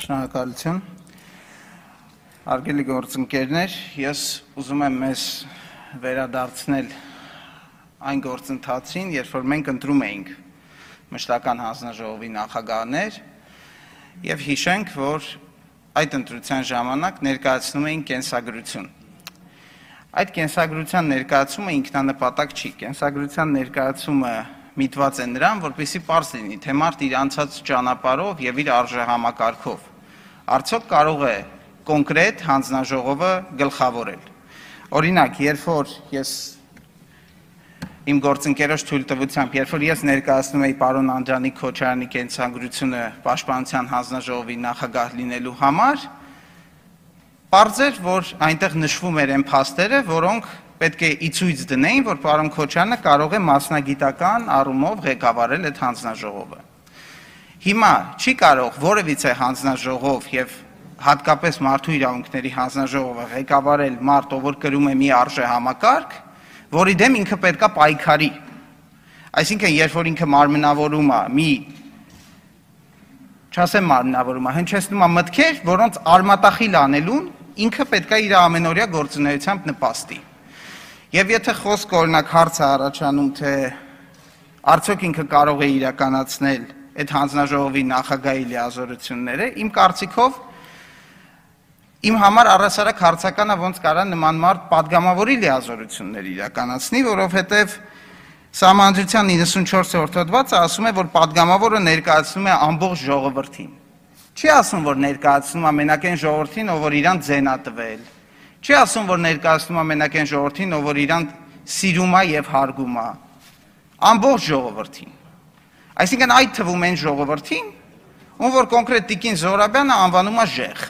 Շնորհակալություն։ Արգելի գործընկերներ, ես ուզում եմ մեզ վերադարձնել այն գործընթացին, երբ որ մենք ընտրում էինք մշտական հանձնաժողովի նախագահներ եւ հիշենք, որ այդ ընտրության ժամանակ ներկայացնում էին կենսագրություն։ Այդ կենսագրության ներկայացումը ինքնանպատակ չի։ Կենսագրության ներկայացումը միտված է նրան, որպեսի պարզ լինի, թե մարդ իր անցած ճանապարով եւ իր արժե համակարգով արդյոք կարող է կոնկրետ հանձնաժողովը գլխավորել։ Օրինակ, երբ որ ես իմ գործընկերոջ թույլտվությամբ, երբ որ ես ներկայացնում էի պարոն Անդրանիկ Քոչարյանի կենցաղությունը Պաշտպանության հանձնաժողովի նախագահ լինելու համար, Պարզեր, որ այնտեղ նշվում էր այն փաստերը, որոնք պետք է իցույց դնեին, որ պարոն Քոչյանը կարող է մասնագիտական առումով ղեկավարել այդ հանձնաժողովը։ Հիմա չի կարող որևիցե հանձնաժողով եւ հատկապես մարդու իրավունքների հանձնաժողովը ղեկավարել մարդ, ով որ կրում է մի արժե համակարգ, որի դեմ ինքը պետքա պայքարի։ Այսինքն, երբ որ ինքը մարմնավորում է մի չասեմ մարմնավորում է, հնչեցնում է մտքեր, որոնց արմատախիլ անելուն ինքը պետքա իր ամենօրյա գործունեությամբ նպաստի։ Եվ եթե խոսք օրինակ հարցը առաջանում, թե արդյոք ինքը կարող է իրականացնել այդ հանձնաժողովի նախագահի լիազորությունները, իմ կարծիքով իմ համար առասարակ հարցականը ոնց կարա նման մարդ падգամավորի լիազորություններ իրականացնի, որովհետև Սահմանադրության 94-րդ հոդվածը ասում է, որ падգամավորը ներկայացնում է ամբողջ ժողովրդին։ Չի ասում, որ ներկայացնում է մենակ այն ժողովրդին, ով որ իրան ձենա տվել։ Չի ասում, որ ներկայացնում է մենակ այն ժողովրդին, ով որ իրան սիրում է եւ հարգում է։ Ամբողջ ժողովրդին։ Այսինքն այդ թվում են ժողովրդին, ում որ կոնկրետ Տիկին Զորաբյանը անվանում է ժեղ։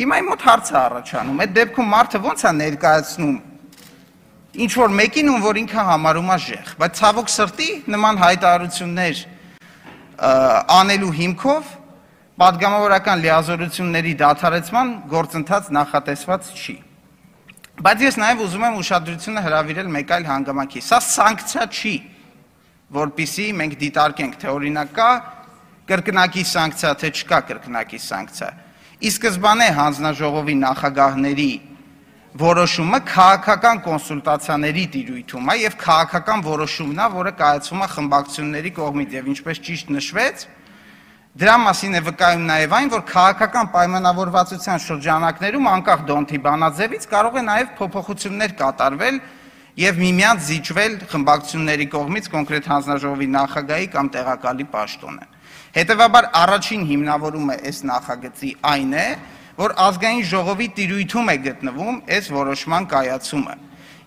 Հիմա իմ մոտ հարց է առաջանում, այդ դեպքում մարդը ո՞նց է ներկայացնում ինչ որ մեկին, ում որ ինքը համարում է ժեղ, բայց ցավոք սրտի նման հայտարարություններ անելու հիմքով падգամավորական լիազորությունների դադարեցման գործընթաց նախատեսված չի։ Բայց ես նաև ուզում եմ ուշադրությունը հրավիրել մեկ այլ հանգամանքի։ Սա սանկցիա չի, որpիսի մենք դիտարկենք, թե օրինակ կա կրկնակի սանկցիա, թե չկա կրկնակի սանկցիա։ Ի սկզբանե հանձնաժողովի նախագահների որոշումը քաղաքական կոնսուլտացիաների դիրույթում է եւ քաղաքական որոշումն է, որը կայացվում է խմբակցությունների կողմից եւ ինչպես ճիշտ նշվեց, Դրա մասին է վկայում նաև այն, որ քաղաքական պայմանավորվածության շրջանակներում անկախ Դոնթի Բանաձևից կարող է նաև փոփոխություններ կատարվել եւ միմյանց զիջվել խմբակցությունների կողմից կոնկրետ հանձնաժողովի նախագահի կամ տեղակալի պաշտոնը։ Հետևաբար առաջին հիմնավորումը այս նախագծի այն է, որ ազգային ժողովի տիրույթում է գտնվում այս որոշման կայացումը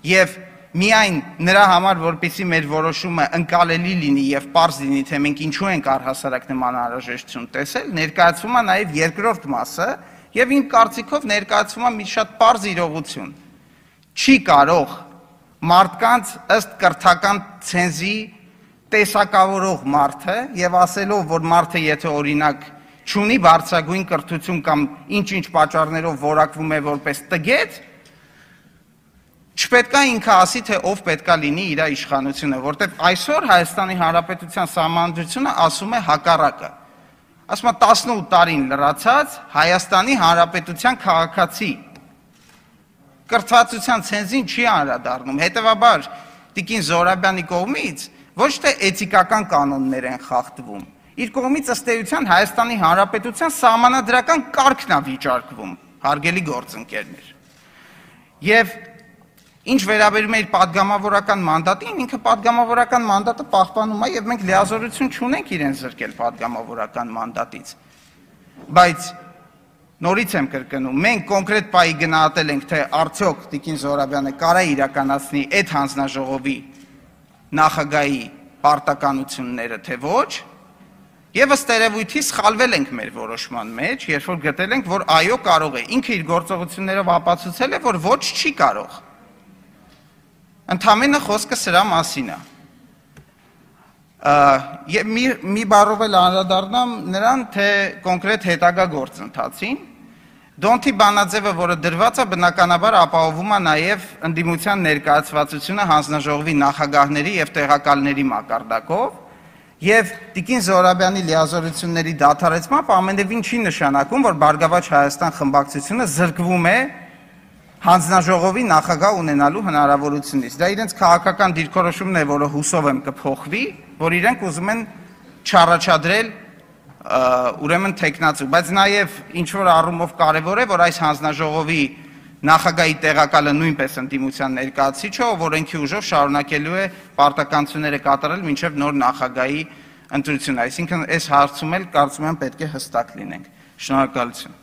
եւ միայն նրա համար, որպիսի մեր որոշումը ընկալելի լինի եւ པարզ լինի, թե մենք ինչու ենք առհասարակ նման անհրաժեշտություն տեսել, ներկայացվում է նաեւ երկրորդ մասը եւ իմ կարծիքով ներկայացվում է մի շատ པարզ իրողություն։ Չի կարող մարդկանց ըստ կրթական ցենզի տեսակավորող մարդը եւ ասելով, որ մարդը եթե օրինակ չունի բարձրագույն կրթություն կամ ինչ-ինչ պատճառներով որակվում է որպես տգետ, չպետքա ինքը ասի, թե ով պետքա լինի իր իշխանությունը, որտեվ այսօր Հայաստանի Հանրապետության Սահմանադրությունը ասում է հակառակը։ Ասում է 18 տարին լրացած Հայաստանի Հանրապետության քաղաքացի կրթվածության ցենզին չի անդրադառնում։ Հետևաբար Տիկին Զորաբյանի կողմից ոչ թե էթիկական կանոններ են խախտվում, իր կողմից ըստ էության Հայաստանի Հանրապետության սահմանադրական կարգն է վիճարկվում, հարգելի գործընկերներ։ Եվ ինչ վերաբերում է իր падգամավորական մանդատին, ինքը падգամավորական մանդատը պահպանում է եւ մենք լիազորություն չունենք իրեն զրկել падգամավորական մանդատից։ Բայց Նորից եմ կրկնում, մենք կոնկրետ պայի գնահատել ենք, թե արդյոք Տիկին Զորաբյանը կարա իրականացնի այդ հանձնաժողովի նախագահի պարտականությունները, թե ոչ, եւ ըստ երևույթի սխալվել ենք մեր որոշման մեջ, երբ որ գտել ենք, որ այո կարող է, ինքը իր գործողություններով ապացուցել է, որ ոչ չի կարող։ Ընդամենը խոսքը սրա մասին է։ մասինա. Եվ մի մի բառով էլ անդրադառնամ նրան, թե կոնկրետ հետագա գործընթացին Դոնթի բանաձևը, որը դրված է, բնականաբար ապահովում է նաև ընդդիմության ներկայացվածությունը հանձնաժողովի նախագահների եւ տեղակալների մակարդակով, Եվ Տիկին Զորաբյանի լիազորությունների դադարեցմամբ ամենևին չի նշանակում, որ Բարգավաճ Հայաստան խմբակցությունը զրկվում է հանձնաժողովի նախագահ ունենալու հնարավորությունից։ Դա իրենց քաղաքական դիրքորոշումն է, որը հուսով եմ կփոխվի, որ իրենք ուզում են չառաջադրել ուրեմն տեխնացու, բայց նաև ինչ որ առումով կարևոր է, որ այս հանձնաժողովի նախագահի տեղակալը նույնպես ընդդիմության ներկայացիչը, ով օրենքի ուժով շարունակելու է պարտականությունները կատարել մինչև նոր նախագահի ընտրություն, այսինքն այս հարցում էլ կարծում եմ պետք է հստակ լինենք։ Շնորհակալություն։